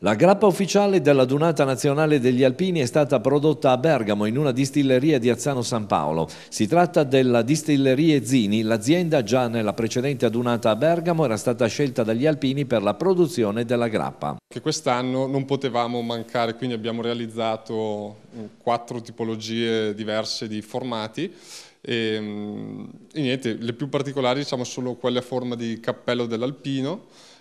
La grappa ufficiale della Dunata Nazionale degli Alpini è stata prodotta a Bergamo in una distilleria di Azzano San Paolo. Si tratta della Distillerie Zini, l'azienda già nella precedente adunata a Bergamo era stata scelta dagli alpini per la produzione della grappa. quest'anno non potevamo mancare, quindi abbiamo realizzato mm, quattro tipologie diverse di formati e, ehm, e niente, le più particolari diciamo sono quelle a forma di cappello dell'alpino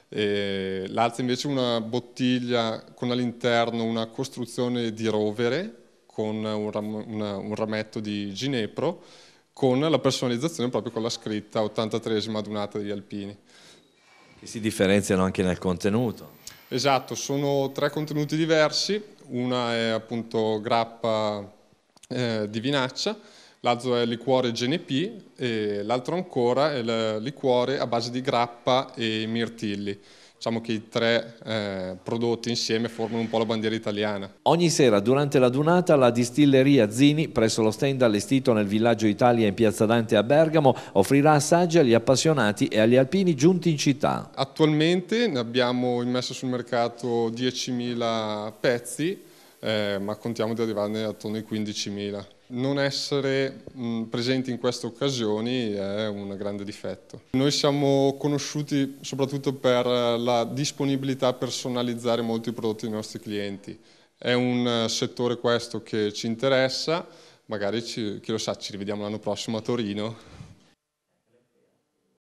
l'altra invece una bottiglia con all'interno una costruzione di rovere con un, ram una, un rametto di ginepro con la personalizzazione proprio con la scritta 83esima adunata degli alpini. Che si differenziano anche nel contenuto. Esatto, sono tre contenuti diversi, una è appunto grappa eh, di vinaccia, l'altro è il liquore GNP e l'altro ancora è il liquore a base di grappa e mirtilli. Diciamo che i tre eh, prodotti insieme formano un po' la bandiera italiana. Ogni sera durante la dunata la distilleria Zini, presso lo stand allestito nel villaggio Italia in Piazza Dante a Bergamo, offrirà assaggi agli appassionati e agli alpini giunti in città. Attualmente ne abbiamo immesso sul mercato 10.000 pezzi eh, ma contiamo di arrivarne attorno ai 15.000. Non essere mh, mm, presenti in queste occasioni è un grande difetto. Noi siamo conosciuti soprattutto per la disponibilità a personalizzare molti prodotti dei nostri clienti. È un eh, settore questo che ci interessa, magari ci, chi lo sa ci rivediamo l'anno prossimo a Torino.